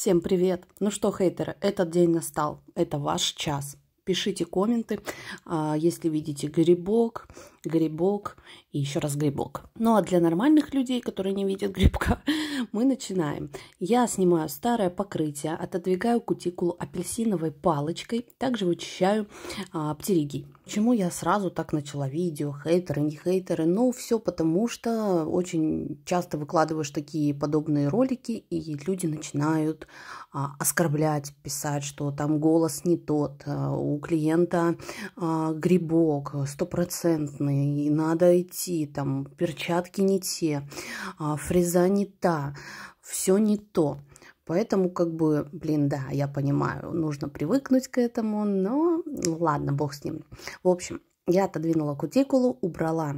Всем привет! Ну что, хейтеры, этот день настал. Это ваш час пишите комменты, а, если видите грибок, грибок и еще раз грибок. Ну а для нормальных людей, которые не видят грибка, мы начинаем. Я снимаю старое покрытие, отодвигаю кутикулу апельсиновой палочкой, также вычищаю а, птеригий. Почему я сразу так начала видео, хейтеры, не хейтеры? Ну, все потому, что очень часто выкладываешь такие подобные ролики, и люди начинают а, оскорблять, писать, что там голос не тот, а, у клиента а, грибок э, стопроцентный, и надо идти, там перчатки не те, а, фреза не та, все не то. Поэтому, как бы, блин, да, я понимаю, нужно привыкнуть к этому, но ну, ладно, бог с ним. В общем, я отодвинула кутикулу, убрала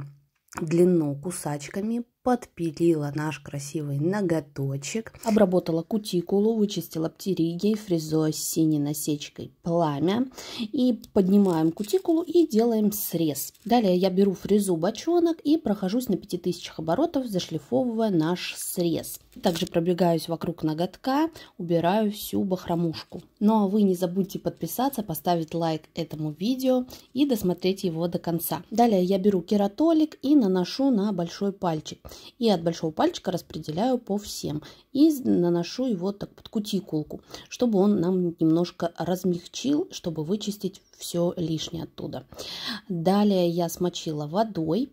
длину кусачками, подпилила наш красивый ноготочек, обработала кутикулу, вычистила птеригий, фрезой с синей насечкой пламя. И поднимаем кутикулу и делаем срез. Далее я беру фрезу бочонок и прохожусь на 5000 оборотов, зашлифовывая наш срез. Также пробегаюсь вокруг ноготка, убираю всю бахромушку. Ну а вы не забудьте подписаться, поставить лайк этому видео и досмотреть его до конца. Далее я беру кератолик и наношу на большой пальчик. И от большого пальчика распределяю по всем. И наношу его так под кутикулку, чтобы он нам немножко размягчил, чтобы вычистить все лишнее оттуда. Далее я смочила водой.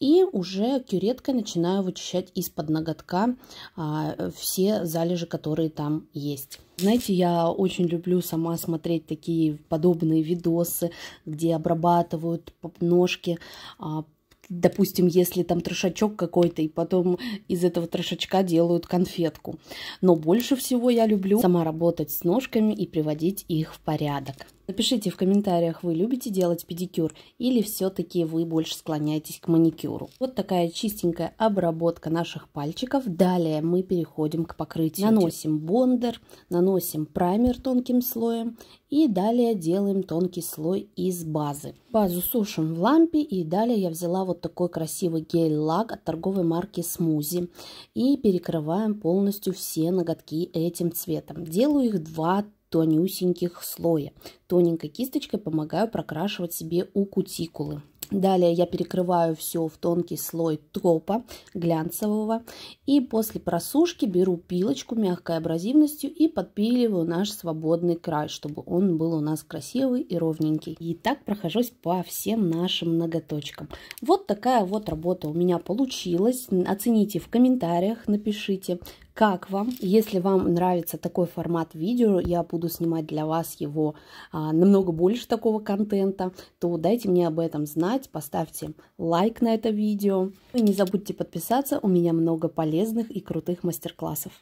И уже кюреткой начинаю вычищать из-под ноготка а, все залежи, которые там есть. Знаете, я очень люблю сама смотреть такие подобные видосы, где обрабатывают ножки а, допустим, если там трошачок какой-то, и потом из этого трошачка делают конфетку. Но больше всего я люблю сама работать с ножками и приводить их в порядок. Напишите в комментариях, вы любите делать педикюр или все-таки вы больше склоняетесь к маникюру. Вот такая чистенькая обработка наших пальчиков. Далее мы переходим к покрытию. Наносим бондер, наносим праймер тонким слоем и далее делаем тонкий слой из базы. Базу сушим в лампе и далее я взяла вот вот такой красивый гель-лак от торговой марки Смузи. И перекрываем полностью все ноготки этим цветом. Делаю их два тонюсеньких слоя. Тоненькой кисточкой помогаю прокрашивать себе у кутикулы. Далее я перекрываю все в тонкий слой топа глянцевого. И после просушки беру пилочку мягкой абразивностью и подпиливаю наш свободный край, чтобы он был у нас красивый и ровненький. И так прохожусь по всем нашим ноготочкам. Вот такая вот работа у меня получилась. Оцените в комментариях, напишите, как вам? Если вам нравится такой формат видео, я буду снимать для вас его а, намного больше такого контента, то дайте мне об этом знать, поставьте лайк на это видео. И не забудьте подписаться, у меня много полезных и крутых мастер-классов.